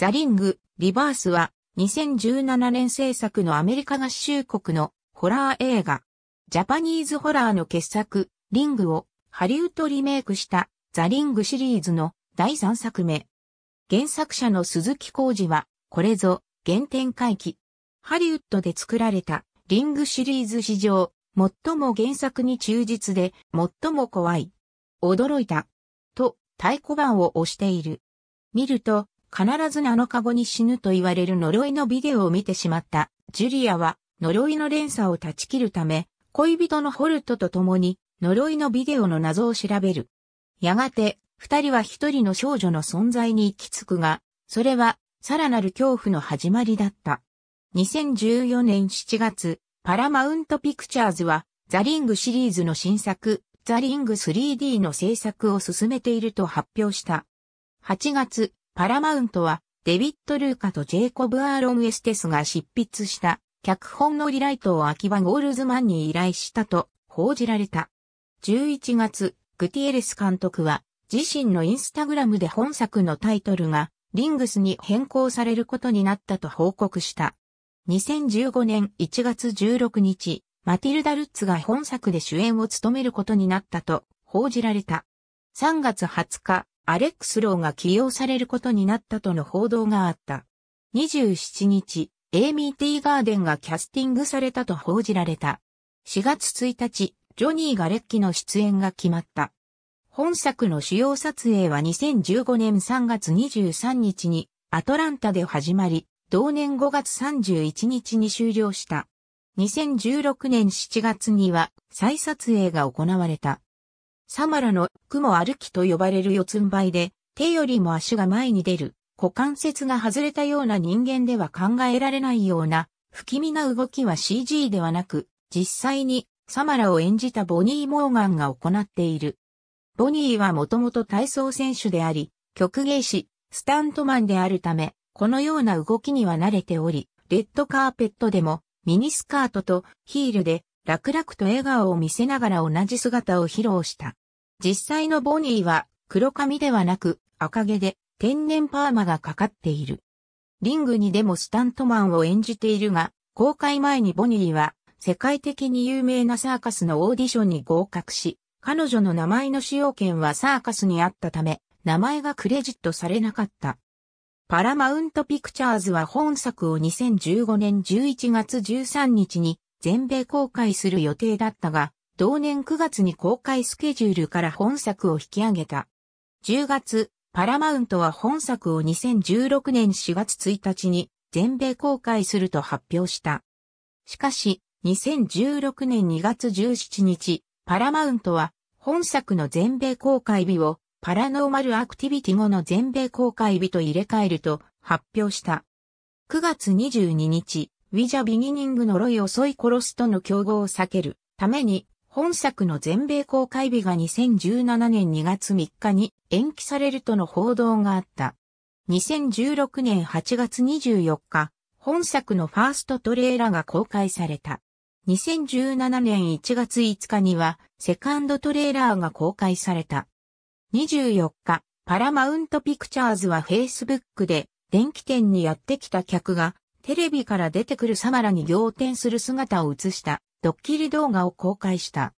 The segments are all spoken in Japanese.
ザ・リング、リバースは2017年制作のアメリカ合衆国のホラー映画。ジャパニーズホラーの傑作、リングをハリウッドリメイクしたザ・リングシリーズの第3作目。原作者の鈴木浩二は、これぞ原点回帰。ハリウッドで作られたリングシリーズ史上、最も原作に忠実で、最も怖い。驚いた。と、太鼓判を押している。見ると、必ず7日後に死ぬと言われる呪いのビデオを見てしまった。ジュリアは呪いの連鎖を断ち切るため、恋人のホルトと共に呪いのビデオの謎を調べる。やがて、二人は一人の少女の存在に行き着くが、それは、さらなる恐怖の始まりだった。2014年7月、パラマウントピクチャーズは、ザリングシリーズの新作、ザリング 3D の制作を進めていると発表した。8月、パラマウントは、デビッド・ルーカとジェイコブ・アーロン・ウェステスが執筆した、脚本のリライトを秋葉ゴールズマンに依頼したと報じられた。11月、グティエレス監督は、自身のインスタグラムで本作のタイトルが、リングスに変更されることになったと報告した。2015年1月16日、マティルダ・ルッツが本作で主演を務めることになったと報じられた。3月20日、アレックス・ローが起用されることになったとの報道があった。27日、エイミー・ティーガーデンがキャスティングされたと報じられた。4月1日、ジョニー・ガレッキの出演が決まった。本作の主要撮影は2015年3月23日にアトランタで始まり、同年5月31日に終了した。2016年7月には再撮影が行われた。サマラの雲歩きと呼ばれる四つん這いで、手よりも足が前に出る、股関節が外れたような人間では考えられないような、不気味な動きは CG ではなく、実際にサマラを演じたボニー・モーガンが行っている。ボニーはもともと体操選手であり、曲芸師、スタントマンであるため、このような動きには慣れており、レッドカーペットでも、ミニスカートとヒールで、楽々と笑顔を見せながら同じ姿を披露した。実際のボニーは黒髪ではなく赤毛で天然パーマがかかっている。リングにでもスタントマンを演じているが、公開前にボニーは世界的に有名なサーカスのオーディションに合格し、彼女の名前の使用権はサーカスにあったため、名前がクレジットされなかった。パラマウントピクチャーズは本作を2015年11月13日に全米公開する予定だったが、同年9月に公開スケジュールから本作を引き上げた。10月、パラマウントは本作を2016年4月1日に全米公開すると発表した。しかし、2016年2月17日、パラマウントは本作の全米公開日をパラノーマルアクティビティ後の全米公開日と入れ替えると発表した。9月22日、ウィジャビギニング呪いを襲い殺すとの競合を避けるために本作の全米公開日が2017年2月3日に延期されるとの報道があった。2016年8月24日、本作のファーストトレーラーが公開された。2017年1月5日には、セカンドトレーラーが公開された。24日、パラマウントピクチャーズは Facebook で、電気店にやってきた客が、テレビから出てくるサマラに仰天する姿を映したドッキリ動画を公開した。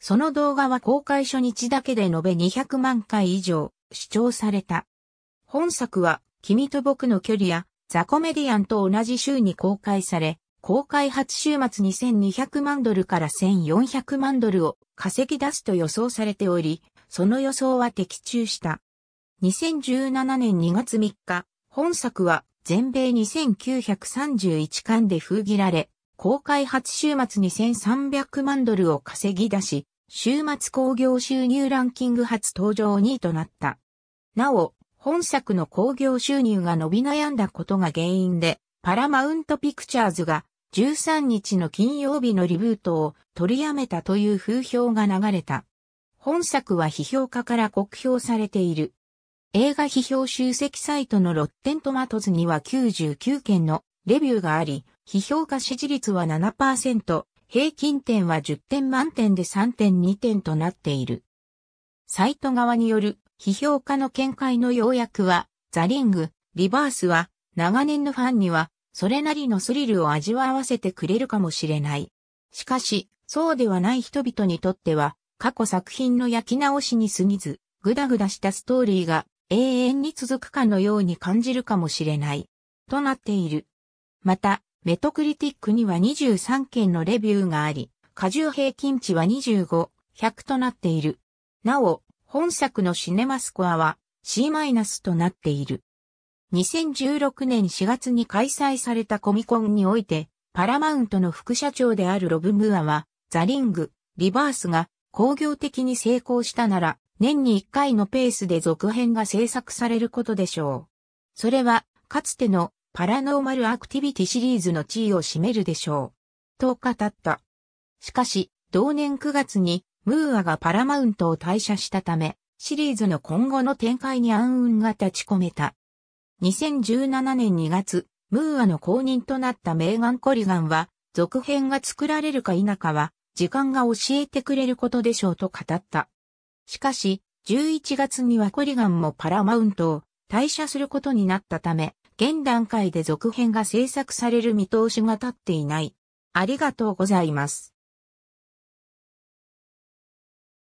その動画は公開初日だけで延べ200万回以上視聴された。本作は君と僕の距離やザコメディアンと同じ週に公開され、公開初週末2200万ドルから1400万ドルを稼ぎ出すと予想されており、その予想は的中した。2017年2月3日、本作は全米2931巻で封切られ、公開初週末に1300万ドルを稼ぎ出し、週末興行収入ランキング初登場2位となった。なお、本作の興行収入が伸び悩んだことが原因で、パラマウントピクチャーズが13日の金曜日のリブートを取りやめたという風評が流れた。本作は批評家から酷評されている。映画批評集積サイトのロッテントマトズには99件のレビューがあり、非評価支持率は7%、平均点は10点満点で3.2点となっている。サイト側による批評家の見解の要約は、ザリング、リバースは、長年のファンには、それなりのスリルを味わわせてくれるかもしれない。しかし、そうではない人々にとっては、過去作品の焼き直しに過ぎず、ぐだぐだしたストーリーが永遠に続くかのように感じるかもしれない。となっている。また、メトクリティックには23件のレビューがあり、過重平均値は25、100となっている。なお、本作のシネマスコアは C- マイナスとなっている。2016年4月に開催されたコミコンにおいて、パラマウントの副社長であるロブ・ムーアは、ザ・リング、リバースが工業的に成功したなら、年に1回のペースで続編が制作されることでしょう。それは、かつてのパラノーマルアクティビティシリーズの地位を占めるでしょう。と語った。しかし、同年9月に、ムーアがパラマウントを退社したため、シリーズの今後の展開に暗雲が立ち込めた。2017年2月、ムーアの後任となったメーガン・コリガンは、続編が作られるか否かは、時間が教えてくれることでしょうと語った。しかし、11月にはコリガンもパラマウントを退社することになったため、現段階で続編が制作される見通しが立っていない。ありがとうございます。